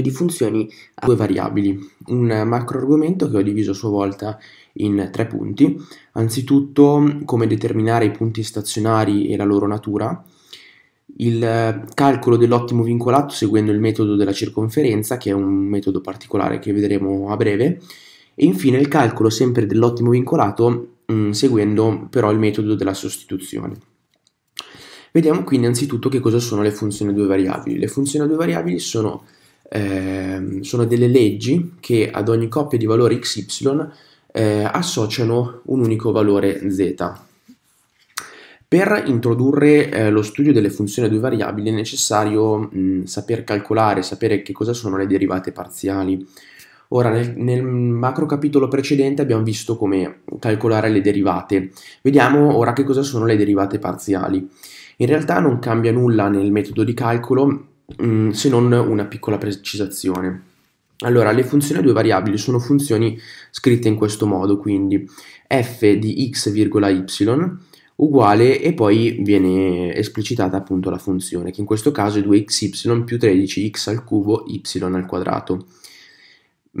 di funzioni a due variabili, un macro argomento che ho diviso a sua volta in tre punti, anzitutto come determinare i punti stazionari e la loro natura, il calcolo dell'ottimo vincolato seguendo il metodo della circonferenza, che è un metodo particolare che vedremo a breve, e infine il calcolo sempre dell'ottimo vincolato mh, mm, seguendo però il metodo della sostituzione. Vediamo quindi anzitutto che cosa sono le funzioni a due variabili. Le funzioni a due variabili sono eh, sono delle leggi che ad ogni coppia di valori xy eh, associano un unico valore z. Per introdurre eh, lo studio delle funzioni a due variabili è necessario mh, saper calcolare, sapere che cosa sono le derivate parziali. Ora, nel, nel macro capitolo precedente abbiamo visto come calcolare le derivate. Vediamo ora che cosa sono le derivate parziali. In realtà non cambia nulla nel metodo di calcolo, Mm, se non una piccola precisazione. Allora, le funzioni a due variabili sono funzioni scritte in questo modo, quindi f di x, y uguale e poi viene esplicitata appunto la funzione, che in questo caso è 2xy più 13x al cubo, y al quadrato.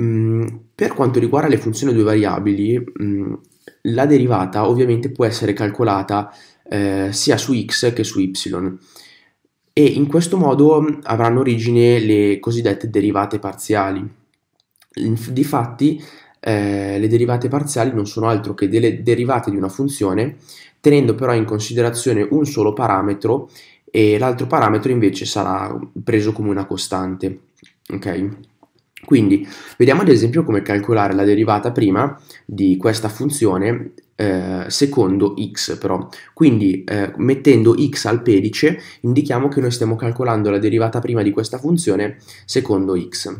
Mm, per quanto riguarda le funzioni a due variabili, mm, la derivata ovviamente può essere calcolata eh, sia su x che su y e in questo modo avranno origine le cosiddette derivate parziali. Difatti eh, le derivate parziali non sono altro che delle derivate di una funzione, tenendo però in considerazione un solo parametro e l'altro parametro invece sarà preso come una costante. Ok? Quindi vediamo ad esempio come calcolare la derivata prima di questa funzione eh, secondo x però. Quindi eh, mettendo x al pedice indichiamo che noi stiamo calcolando la derivata prima di questa funzione secondo x.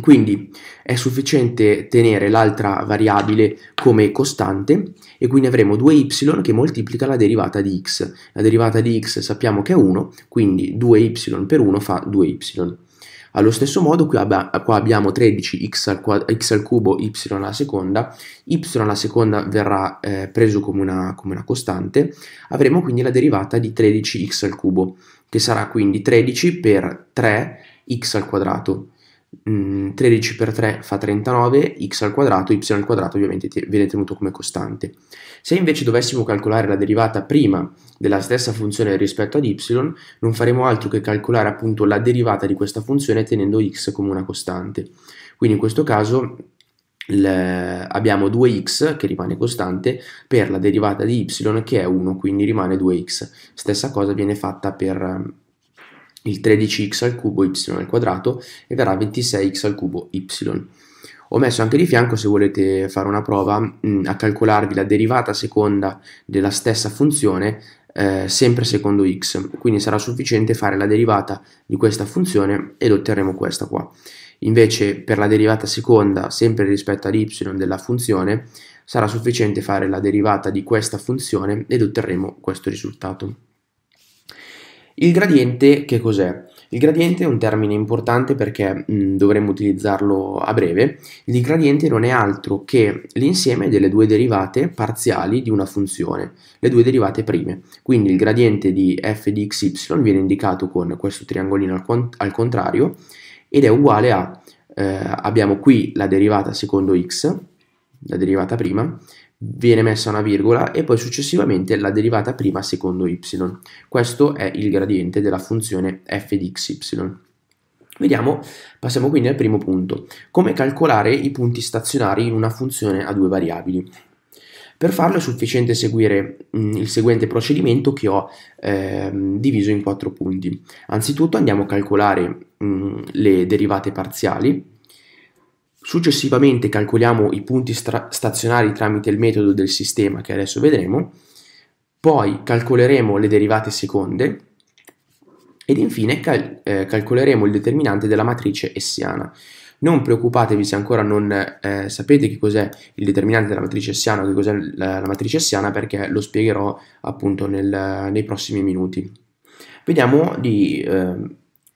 Quindi è sufficiente tenere l'altra variabile come costante e quindi avremo 2y che moltiplica la derivata di x. La derivata di x sappiamo che è 1, quindi 2y per 1 fa 2y. Allo stesso modo qui, ab qua abbiamo 13x al, quadro, x al cubo y alla seconda, y alla seconda verrà eh, preso come una, come una costante, avremo quindi la derivata di 13x al cubo, che sarà quindi 13 per 3x al quadrato 13 mm, per 3 fa 39, x al quadrato, y al quadrato ovviamente viene tenuto come costante. Se invece dovessimo calcolare la derivata prima della stessa funzione rispetto ad y, non faremo altro che calcolare appunto la derivata di questa funzione tenendo x come una costante. Quindi in questo caso abbiamo 2x che rimane costante per la derivata di y che è 1, quindi rimane 2x. Stessa cosa viene fatta per il 13x al cubo y al quadrato e verrà 26x al cubo y. Ho messo anche di fianco, se volete fare una prova, mh, mm, a calcolarvi la derivata seconda della stessa funzione eh, sempre secondo x, quindi sarà sufficiente fare la derivata di questa funzione ed otterremo questa qua. Invece per la derivata seconda, sempre rispetto ad y della funzione, sarà sufficiente fare la derivata di questa funzione ed otterremo questo risultato. Il gradiente che cos'è? Il gradiente è un termine importante perché mh, mm, dovremo utilizzarlo a breve. Il gradiente non è altro che l'insieme delle due derivate parziali di una funzione, le due derivate prime. Quindi il gradiente di f di xy viene indicato con questo triangolino al, cont al contrario ed è uguale a, eh, abbiamo qui la derivata secondo x, la derivata prima, viene messa una virgola e poi successivamente la derivata prima secondo y. Questo è il gradiente della funzione f di xy. Vediamo, passiamo quindi al primo punto. Come calcolare i punti stazionari in una funzione a due variabili? Per farlo è sufficiente seguire mh, mm, il seguente procedimento che ho eh, diviso in quattro punti. Anzitutto andiamo a calcolare mh, mm, le derivate parziali Successivamente calcoliamo i punti stazionari tramite il metodo del sistema che adesso vedremo, poi calcoleremo le derivate seconde ed infine cal eh, calcoleremo il determinante della matrice essiana. Non preoccupatevi se ancora non eh, sapete che cos'è il determinante della matrice essiana o che cos'è la, la, matrice essiana perché lo spiegherò appunto nel, nei prossimi minuti. Vediamo di... Eh,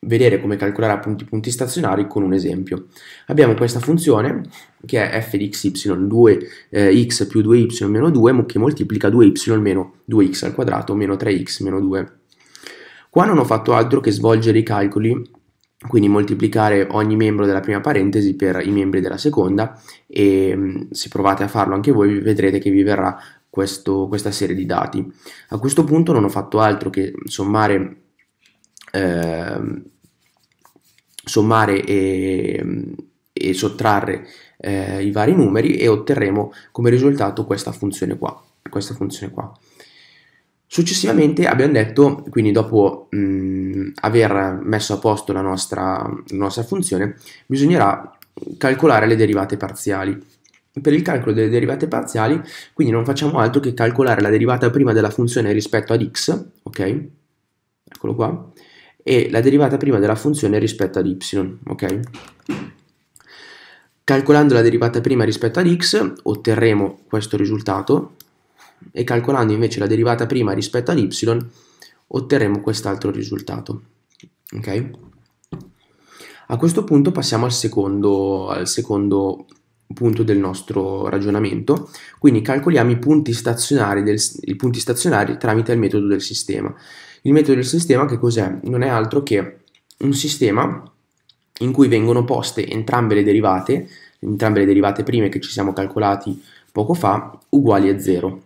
vedere come calcolare appunto i punti stazionari con un esempio. Abbiamo questa funzione che è f di xy 2x eh, più 2y meno 2 che moltiplica 2y meno 2x al quadrato meno 3x meno 2. Qua non ho fatto altro che svolgere i calcoli quindi moltiplicare ogni membro della prima parentesi per i membri della seconda e mm, se provate a farlo anche voi vedrete che vi verrà questo, questa serie di dati. A questo punto non ho fatto altro che sommare eh, sommare e, e sottrarre eh, i vari numeri e otterremo come risultato questa funzione qua. Questa funzione qua. Successivamente abbiamo detto, quindi dopo mh, mm, aver messo a posto la nostra, la nostra, funzione, bisognerà calcolare le derivate parziali. Per il calcolo delle derivate parziali, quindi non facciamo altro che calcolare la derivata prima della funzione rispetto ad x, ok? Eccolo qua e la derivata prima della funzione rispetto ad y, ok? Calcolando la derivata prima rispetto ad x otterremo questo risultato e calcolando invece la derivata prima rispetto ad y otterremo quest'altro risultato, ok? A questo punto passiamo al secondo, al secondo punto del nostro ragionamento, quindi calcoliamo i punti stazionari, del, i punti stazionari tramite il metodo del sistema. Il metodo del sistema che cos'è? Non è altro che un sistema in cui vengono poste entrambe le derivate, entrambe le derivate prime che ci siamo calcolati poco fa, uguali a 0.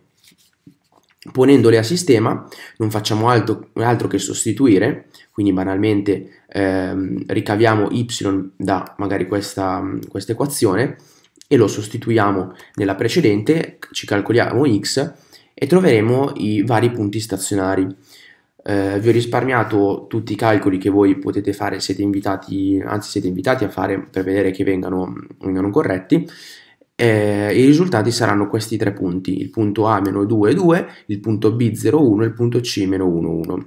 Ponendole a sistema non facciamo altro, altro che sostituire, quindi banalmente ehm, ricaviamo y da magari questa, questa equazione e lo sostituiamo nella precedente, ci calcoliamo x e troveremo i vari punti stazionari. Eh, vi ho risparmiato tutti i calcoli che voi potete fare, siete invitati, anzi siete invitati a fare per vedere che vengano, vengano corretti. Eh, I risultati saranno questi tre punti, il punto A-2, 2, il punto B01 e il punto C-1, 1.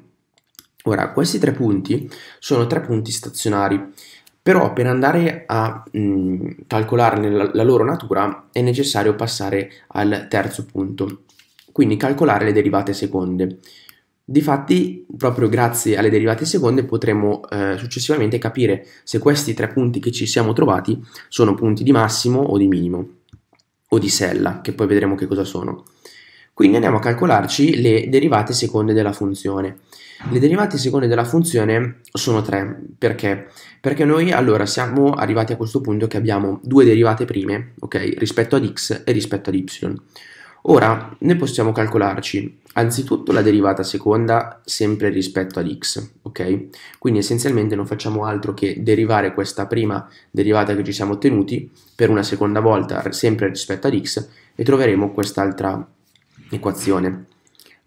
Ora, questi tre punti sono tre punti stazionari, però per andare a mh, mm, calcolarne la, la loro natura è necessario passare al terzo punto, quindi calcolare le derivate seconde. Difatti, proprio grazie alle derivate seconde potremo eh, successivamente capire se questi tre punti che ci siamo trovati sono punti di massimo o di minimo, o di sella, che poi vedremo che cosa sono. Quindi andiamo a calcolarci le derivate seconde della funzione. Le derivate seconde della funzione sono tre, perché? Perché noi allora siamo arrivati a questo punto che abbiamo due derivate prime, ok, rispetto ad x e rispetto ad y. Ora, noi possiamo calcolarci anzitutto la derivata seconda sempre rispetto ad x, ok? Quindi essenzialmente non facciamo altro che derivare questa prima derivata che ci siamo ottenuti per una seconda volta sempre rispetto ad x e troveremo quest'altra equazione.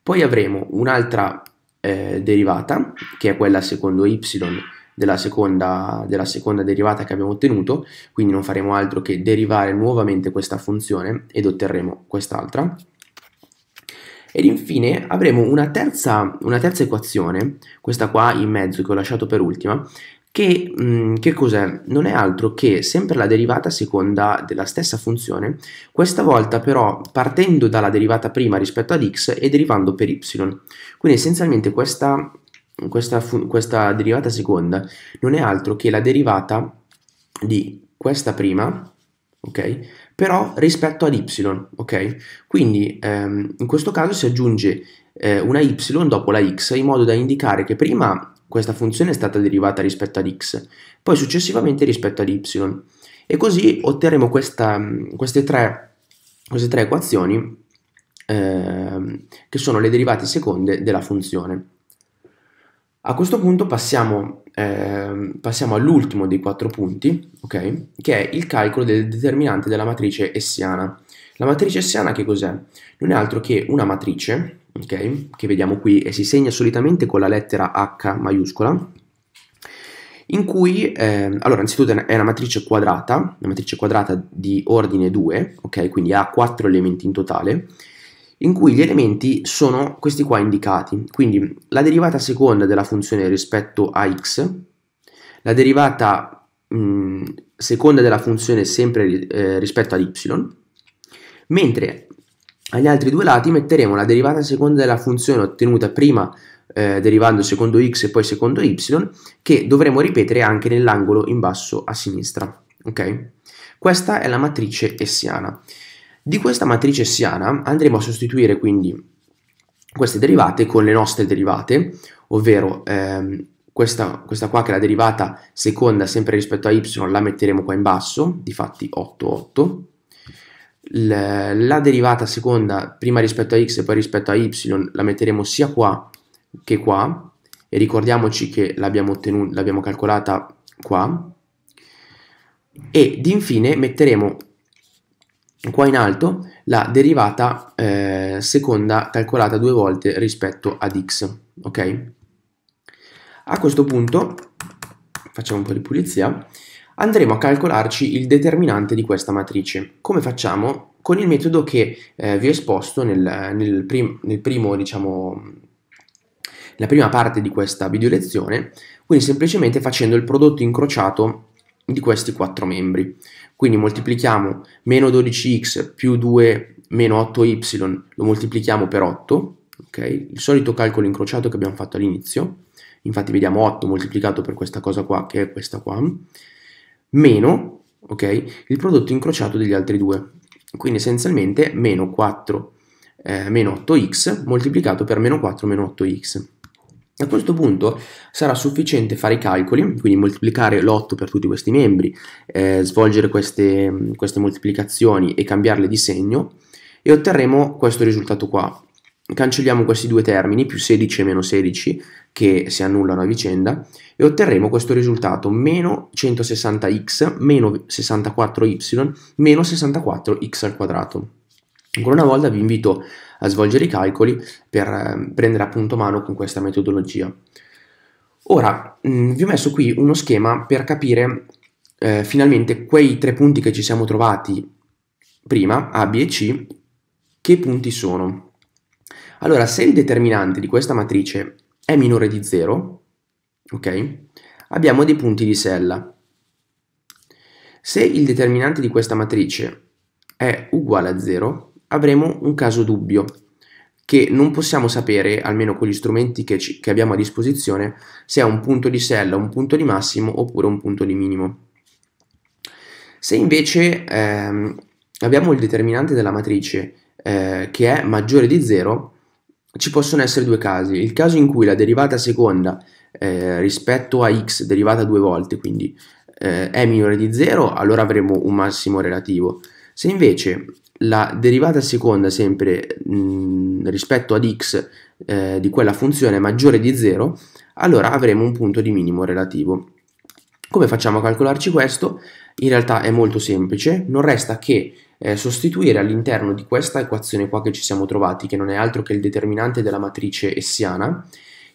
Poi avremo un'altra eh, derivata, che è quella secondo y della seconda, della seconda derivata che abbiamo ottenuto, quindi non faremo altro che derivare nuovamente questa funzione ed otterremo quest'altra. Ed infine avremo una terza, una terza, equazione, questa qua in mezzo che ho lasciato per ultima, che, mh, mm, che cos'è? Non è altro che sempre la derivata seconda della stessa funzione, questa volta però partendo dalla derivata prima rispetto ad x e derivando per y. Quindi essenzialmente questa questa, questa derivata seconda non è altro che la derivata di questa prima, ok? Però rispetto ad y, ok? Quindi ehm, in questo caso si aggiunge eh, una y dopo la x in modo da indicare che prima questa funzione è stata derivata rispetto ad x, poi successivamente rispetto ad y. E così otterremo questa, queste, tre, queste, tre, equazioni eh, che sono le derivate seconde della funzione. A questo punto passiamo, eh, passiamo all'ultimo dei quattro punti, okay? che è il calcolo del determinante della matrice essiana. La matrice essiana che cos'è? Non è altro che una matrice, okay? che vediamo qui e si segna solitamente con la lettera H maiuscola, in cui, eh, allora, innanzitutto è una matrice quadrata, una matrice quadrata di ordine 2, ok? Quindi ha 4 elementi in totale, in cui gli elementi sono questi qua indicati. Quindi la derivata seconda della funzione rispetto a x, la derivata mh, mm, seconda della funzione sempre eh, rispetto ad y, mentre agli altri due lati metteremo la derivata seconda della funzione ottenuta prima eh, derivando secondo x e poi secondo y, che dovremo ripetere anche nell'angolo in basso a sinistra. Ok? Questa è la matrice essiana. Di questa matrice siana andremo a sostituire quindi queste derivate con le nostre derivate, ovvero ehm, questa, questa, qua che è la derivata seconda sempre rispetto a y la metteremo qua in basso, difatti 8, 8. Le, la derivata seconda prima rispetto a x e poi rispetto a y la metteremo sia qua che qua e ricordiamoci che l'abbiamo calcolata qua e infine metteremo qua in alto la derivata eh, seconda calcolata due volte rispetto ad x, ok? A questo punto, facciamo un po' di pulizia, andremo a calcolarci il determinante di questa matrice. Come facciamo? Con il metodo che eh, vi ho esposto nel, nel, prim nel primo, diciamo, nella prima parte di questa video lezione, quindi semplicemente facendo il prodotto incrociato di questi quattro membri. Quindi moltiplichiamo meno 12x più 2 meno 8y, lo moltiplichiamo per 8, okay? il solito calcolo incrociato che abbiamo fatto all'inizio, infatti vediamo 8 moltiplicato per questa cosa qua, che è questa qua, meno okay, il prodotto incrociato degli altri due, quindi essenzialmente meno 4 eh, meno 8x moltiplicato per meno 4 meno 8x. A questo punto sarà sufficiente fare i calcoli, quindi moltiplicare l'8 per tutti questi membri, eh, svolgere queste, queste moltiplicazioni e cambiarle di segno e otterremo questo risultato qua. Cancelliamo questi due termini, più 16 e meno 16, che si annullano a vicenda, e otterremo questo risultato, meno 160x, meno 64y, meno 64x al quadrato. Ancora una volta vi invito a a svolgere i calcoli per ehm, prendere appunto mano con questa metodologia. Ora, mh, vi ho messo qui uno schema per capire eh, finalmente quei tre punti che ci siamo trovati prima, A, B e C, che punti sono. Allora, se il determinante di questa matrice è minore di 0, ok, abbiamo dei punti di sella. Se il determinante di questa matrice è uguale a 0, avremo un caso dubbio che non possiamo sapere, almeno con gli strumenti che, ci, che abbiamo a disposizione, se è un punto di sella, un punto di massimo oppure un punto di minimo. Se invece ehm, abbiamo il determinante della matrice eh, che è maggiore di 0, ci possono essere due casi. Il caso in cui la derivata seconda eh, rispetto a x derivata due volte, quindi eh, è minore di 0, allora avremo un massimo relativo. Se invece la derivata seconda sempre mh, mm, rispetto ad x eh, di quella funzione maggiore di 0, allora avremo un punto di minimo relativo. Come facciamo a calcolarci questo? In realtà è molto semplice, non resta che eh, sostituire all'interno di questa equazione qua che ci siamo trovati, che non è altro che il determinante della matrice essiana,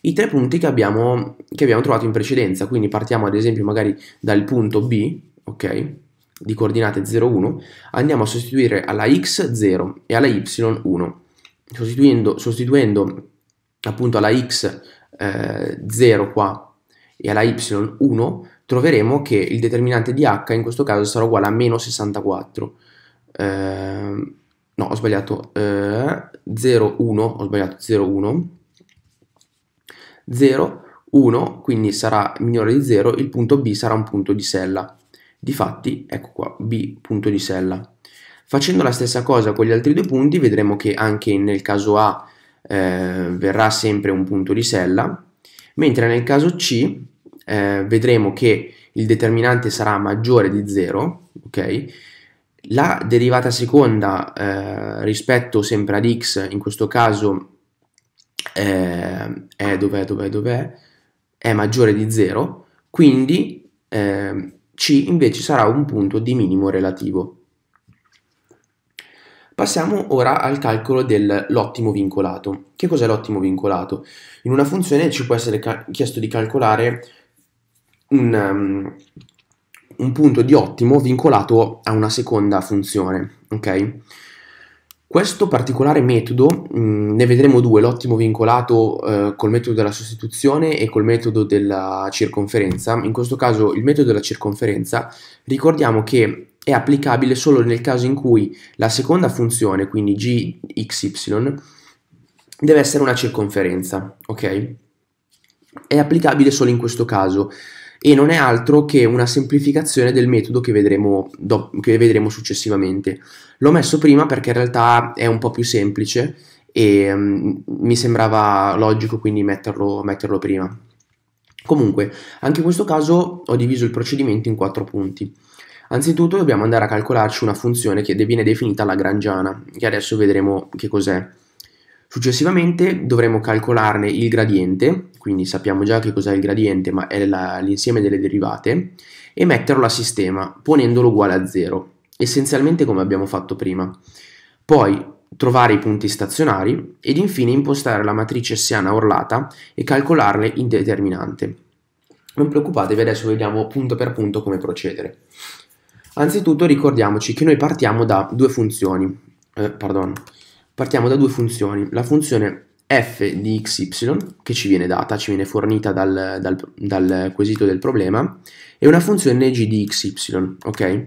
i tre punti che abbiamo, che abbiamo trovato in precedenza, quindi partiamo ad esempio magari dal punto B, ok? di coordinate 0,1 andiamo a sostituire alla x 0 e alla y 1 sostituendo, sostituendo appunto alla x eh, 0 qua e alla y 1 troveremo che il determinante di h in questo caso sarà uguale a meno 64 eh, no ho sbagliato eh, 0 1 ho sbagliato 0 1 0 1 quindi sarà minore di 0 il punto b sarà un punto di sella Difatti, ecco qua, B punto di sella. Facendo la stessa cosa con gli altri due punti, vedremo che anche nel caso A eh, verrà sempre un punto di sella, mentre nel caso C eh, vedremo che il determinante sarà maggiore di 0, ok? La derivata seconda eh, rispetto sempre ad x, in questo caso eh, è, dov'è, dov'è, dov'è? è maggiore di 0, quindi eh, c invece sarà un punto di minimo relativo. Passiamo ora al calcolo dell'ottimo vincolato. Che cos'è l'ottimo vincolato? In una funzione ci può essere chiesto di calcolare un, um, un punto di ottimo vincolato a una seconda funzione, ok? Questo particolare metodo, mh, ne vedremo due, l'ottimo vincolato eh, col metodo della sostituzione e col metodo della circonferenza. In questo caso il metodo della circonferenza, ricordiamo che è applicabile solo nel caso in cui la seconda funzione, quindi gxy, deve essere una circonferenza, ok? È applicabile solo in questo caso e non è altro che una semplificazione del metodo che vedremo, do- che vedremo successivamente. L'ho messo prima perché in realtà è un po' più semplice e um, mi sembrava logico quindi metterlo, metterlo prima. Comunque, anche in questo caso ho diviso il procedimento in quattro punti. Anzitutto dobbiamo andare a calcolarci una funzione che viene definita lagrangiana, che adesso vedremo che cos'è. Successivamente dovremo calcolarne il gradiente, quindi sappiamo già che cos'è il gradiente, ma è l'insieme delle derivate, e metterlo a sistema, ponendolo uguale a 0, essenzialmente come abbiamo fatto prima. Poi trovare i punti stazionari ed infine impostare la matrice siana orlata e calcolarne il determinante. Non preoccupatevi, adesso vediamo punto per punto come procedere. Anzitutto ricordiamoci che noi partiamo da due funzioni, eh, pardon, partiamo da due funzioni. La funzione f di xy che ci viene data, ci viene fornita dal, dal, dal quesito del problema e una funzione g di xy, ok?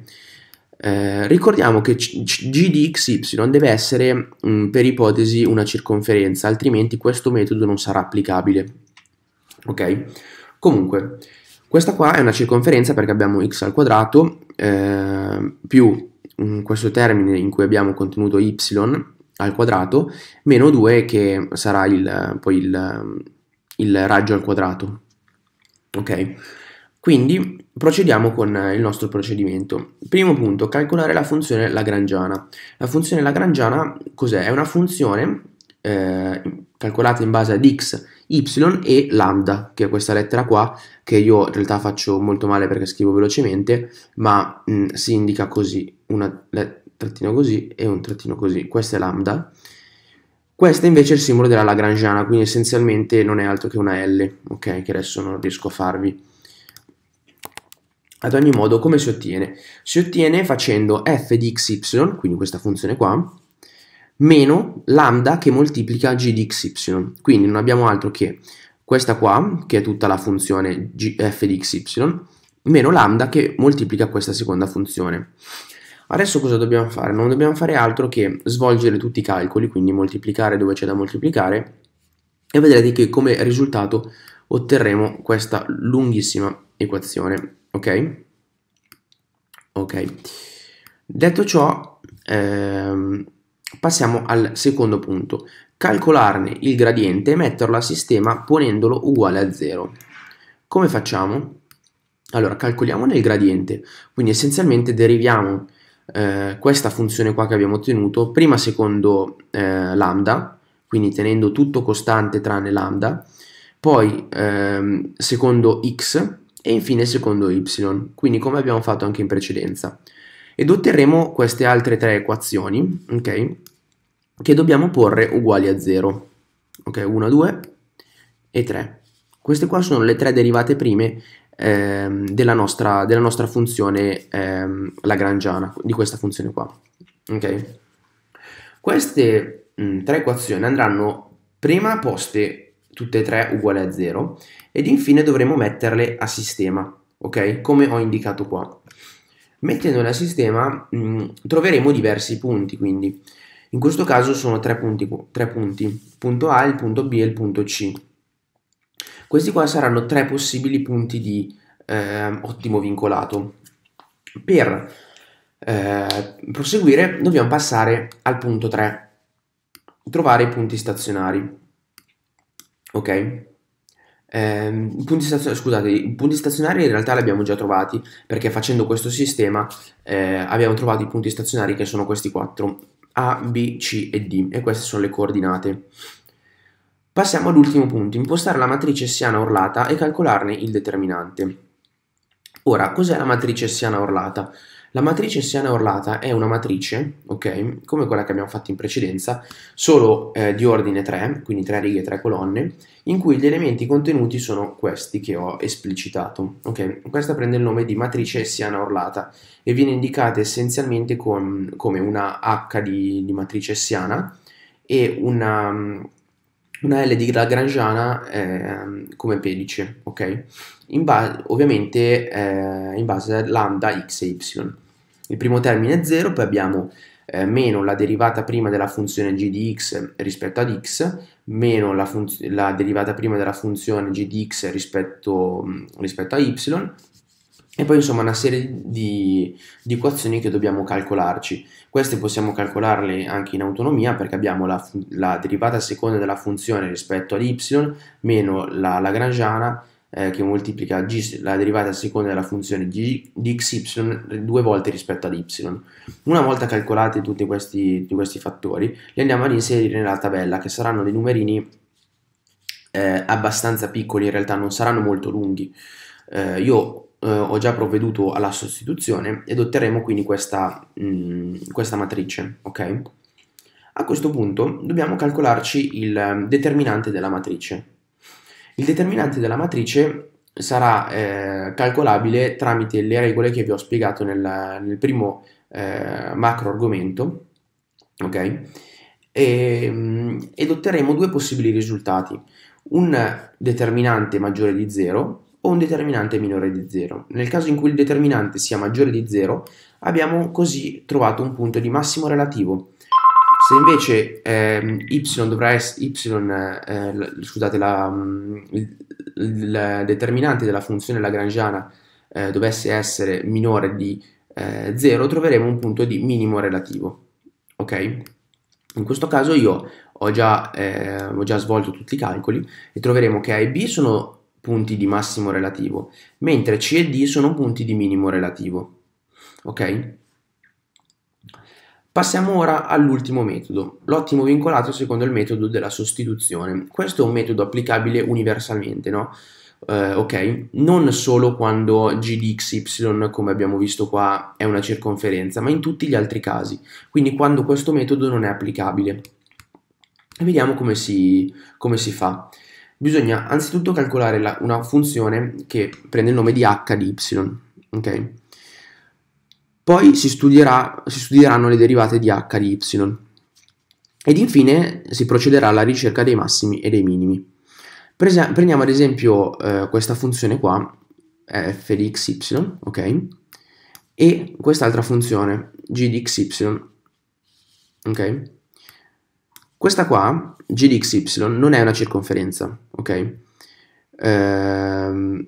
Eh, ricordiamo che g di xy deve essere mh, mm, per ipotesi una circonferenza, altrimenti questo metodo non sarà applicabile, ok? Comunque, questa qua è una circonferenza perché abbiamo x al quadrato eh, più mh, mm, questo termine in cui abbiamo contenuto y al quadrato meno 2 che sarà il, poi il, il raggio al quadrato. Ok? Quindi procediamo con il nostro procedimento. Primo punto, calcolare la funzione lagrangiana. La funzione lagrangiana cos'è? È una funzione eh, calcolata in base ad x, y e lambda, che è questa lettera qua, che io in realtà faccio molto male perché scrivo velocemente, ma mh, mm, si indica così, una, lettera trattino così e un trattino così. Questa è lambda. Questa invece è il simbolo della Lagrangiana, quindi essenzialmente non è altro che una L, ok? Che adesso non riesco a farvi. Ad ogni modo, come si ottiene? Si ottiene facendo f di xy, quindi questa funzione qua, meno lambda che moltiplica g di xy. Quindi non abbiamo altro che questa qua, che è tutta la funzione g, f di xy, meno lambda che moltiplica questa seconda funzione. Adesso cosa dobbiamo fare? Non dobbiamo fare altro che svolgere tutti i calcoli, quindi moltiplicare dove c'è da moltiplicare e vedrete che come risultato otterremo questa lunghissima equazione, ok? Ok. Detto ciò, ehm, passiamo al secondo punto. Calcolarne il gradiente e metterlo a sistema ponendolo uguale a 0. Come facciamo? Allora, calcoliamo nel gradiente, quindi essenzialmente deriviamo eh, questa funzione qua che abbiamo ottenuto prima secondo eh, lambda, quindi tenendo tutto costante tranne lambda, poi ehm, secondo x e infine secondo y, quindi come abbiamo fatto anche in precedenza. Ed otterremo queste altre tre equazioni, ok? Che dobbiamo porre uguali a 0. Ok, 1, 2 e 3. Queste qua sono le tre derivate prime ehm, della, nostra, della, nostra, funzione ehm, lagrangiana, di questa funzione qua. Okay? Queste mh, mm, tre equazioni andranno prima poste tutte e tre uguali a 0 ed infine dovremo metterle a sistema, ok? Come ho indicato qua. Mettendole a sistema mh, mm, troveremo diversi punti, quindi in questo caso sono tre punti, tre punti, punto A, il punto B e il punto C. Questi qua saranno tre possibili punti di eh, ottimo vincolato. Per eh, proseguire dobbiamo passare al punto 3, trovare i punti stazionari. Ok? Eh, punti scusate, i punti stazionari in realtà li abbiamo già trovati perché facendo questo sistema eh, abbiamo trovato i punti stazionari che sono questi quattro A, B, C e D e queste sono le coordinate. Passiamo all'ultimo punto, impostare la matrice siana orlata e calcolarne il determinante. Ora, cos'è la matrice siana orlata? La matrice siana orlata è una matrice, ok, come quella che abbiamo fatto in precedenza, solo eh, di ordine 3, quindi 3 righe e 3 colonne, in cui gli elementi contenuti sono questi che ho esplicitato, ok? Questa prende il nome di matrice siana orlata e viene indicata essenzialmente con, come una H di, di matrice siana e una una L di Lagrangiana eh, come pedice, ok? Ba- ovviamente eh, in base a lambda x e y. Il primo termine è 0, poi abbiamo eh, meno la derivata prima della funzione g di x rispetto ad x, meno la, fun- la derivata prima della funzione g di x rispetto, mm, rispetto a y, e poi insomma una serie di, di, equazioni che dobbiamo calcolarci. Queste possiamo calcolarle anche in autonomia perché abbiamo la, la derivata seconda della funzione rispetto ad y meno la lagrangiana eh, che moltiplica g, la derivata seconda della funzione di, di xy due volte rispetto ad y. Una volta calcolati tutti questi, tutti questi fattori li andiamo ad inserire nella tabella che saranno dei numerini eh, abbastanza piccoli in realtà, non saranno molto lunghi. Eh, io eh, ho già provveduto alla sostituzione ed otterremo quindi questa, mh, mm, questa matrice, ok? A questo punto dobbiamo calcolarci il ehm, determinante della matrice. Il determinante della matrice sarà eh, calcolabile tramite le regole che vi ho spiegato nel, nel primo eh, macro argomento, ok? E, mm, ed otterremo due possibili risultati. Un determinante maggiore di 0, o un determinante minore di 0. Nel caso in cui il determinante sia maggiore di 0, abbiamo così trovato un punto di massimo relativo. Se invece ehm, y dovrà essere, eh, scusate, la, mm, il, il, determinante della funzione lagrangiana eh, dovesse essere minore di 0, eh, troveremo un punto di minimo relativo. Ok? In questo caso io ho già, ehm, ho già svolto tutti i calcoli e troveremo che A e B sono punti di massimo relativo, mentre C e D sono punti di minimo relativo. Ok? Passiamo ora all'ultimo metodo, l'ottimo vincolato secondo il metodo della sostituzione. Questo è un metodo applicabile universalmente, no? Eh, ok? Non solo quando g di xy, come abbiamo visto qua, è una circonferenza, ma in tutti gli altri casi. Quindi quando questo metodo non è applicabile. vediamo come si, come si fa bisogna anzitutto calcolare la, una funzione che prende il nome di h di y, ok? Poi si, studierà, si studieranno le derivate di h di y. Ed infine si procederà alla ricerca dei massimi e dei minimi. Prese, prendiamo ad esempio eh, questa funzione qua, eh, f di xy, ok? E quest'altra funzione, g di xy, ok? Questa qua, g di xy, non è una circonferenza, ok? Ehm,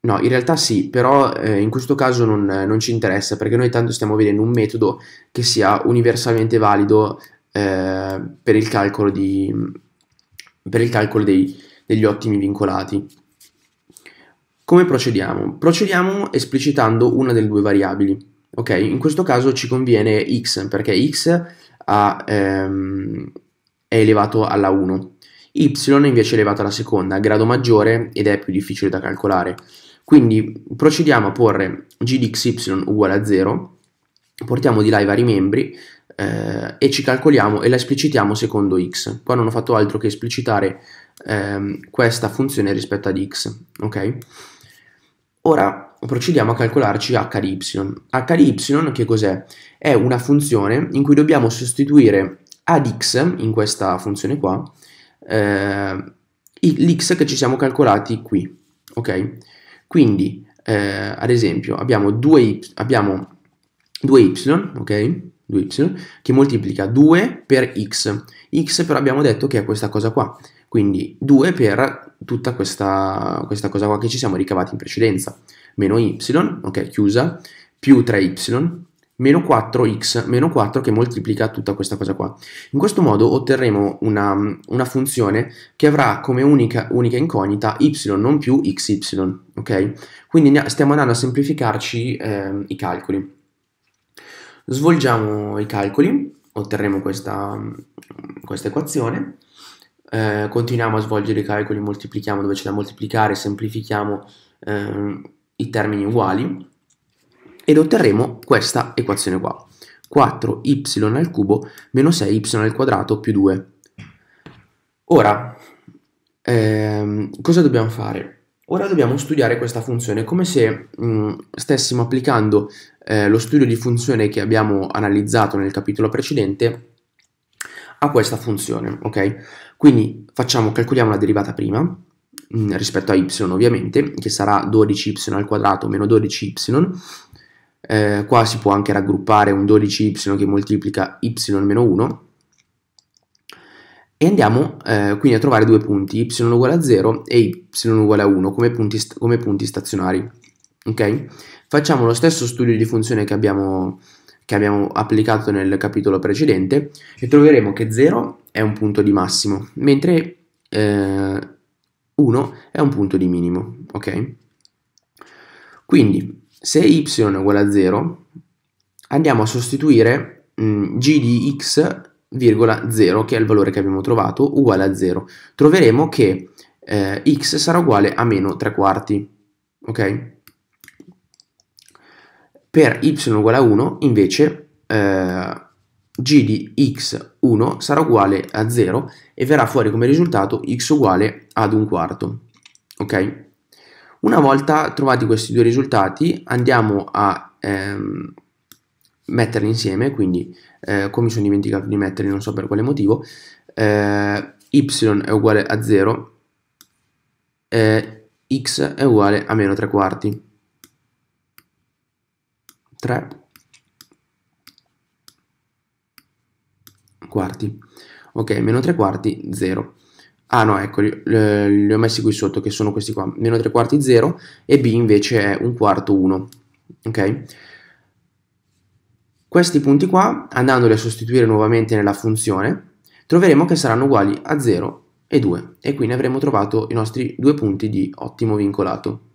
no, in realtà sì, però eh, in questo caso non, non, ci interessa perché noi tanto stiamo vedendo un metodo che sia universalmente valido eh, per il calcolo, di, per il calcolo dei, degli ottimi vincolati. Come procediamo? Procediamo esplicitando una delle due variabili. Ok, in questo caso ci conviene x perché x ha, ehm, è elevato alla 1 y invece è elevata alla seconda, grado maggiore ed è più difficile da calcolare. Quindi procediamo a porre g di xy uguale a 0, portiamo di là i vari membri eh, e ci calcoliamo e la esplicitiamo secondo x. Qua non ho fatto altro che esplicitare ehm, questa funzione rispetto ad x, ok? Ora procediamo a calcolarci h di y. h di y che cos'è? È una funzione in cui dobbiamo sostituire ad x, in questa funzione qua, eh, l'x che ci siamo calcolati qui, ok? Quindi, eh, ad esempio, abbiamo 2y, abbiamo 2y, ok? 2y, che moltiplica 2 per x. x però abbiamo detto che è questa cosa qua, quindi 2 per tutta questa, questa cosa qua che ci siamo ricavati in precedenza, meno y, ok, chiusa, più 3y, meno 4x meno 4 che moltiplica tutta questa cosa qua. In questo modo otterremo una, una funzione che avrà come unica, unica, incognita y non più xy, ok? Quindi stiamo andando a semplificarci eh, i calcoli. Svolgiamo i calcoli, otterremo questa, questa equazione, eh, continuiamo a svolgere i calcoli, moltiplichiamo dove c'è da moltiplicare, semplifichiamo eh, i termini uguali, ed otterremo questa equazione qua. 4y al cubo meno 6y al quadrato più 2. Ora, ehm, cosa dobbiamo fare? Ora dobbiamo studiare questa funzione come se mh, mm, stessimo applicando eh, lo studio di funzione che abbiamo analizzato nel capitolo precedente a questa funzione, ok? Quindi facciamo, calcoliamo la derivata prima, mh, mm, rispetto a y ovviamente, che sarà 12y al quadrato meno 12y, eh, qua si può anche raggruppare un 12y che moltiplica y-1 e andiamo eh, quindi a trovare due punti, y uguale a 0 e y uguale a 1 come punti, come punti stazionari. Okay? Facciamo lo stesso studio di funzione che abbiamo, che abbiamo applicato nel capitolo precedente e troveremo che 0 è un punto di massimo, mentre eh, 1 è un punto di minimo. Okay? Quindi se y è uguale a 0 andiamo a sostituire mh, mm, g di x 0 che è il valore che abbiamo trovato uguale a 0 troveremo che eh, x sarà uguale a meno 3 quarti ok per y uguale a 1 invece eh, g di x1 sarà uguale a 0 e verrà fuori come risultato x uguale ad un quarto ok una volta trovati questi due risultati andiamo a ehm, metterli insieme, quindi eh, come mi sono dimenticato di metterli non so per quale motivo, eh, y è uguale a 0, eh, x è uguale a meno 3 quarti. 3 quarti. Ok, meno 3 quarti, 0. Ah no, ecco, li, li ho messi qui sotto che sono questi qua, meno 3 quarti 0 e B invece è un quarto 1, ok? Questi punti qua, andandoli a sostituire nuovamente nella funzione, troveremo che saranno uguali a 0 e 2 e quindi avremo trovato i nostri due punti di ottimo vincolato.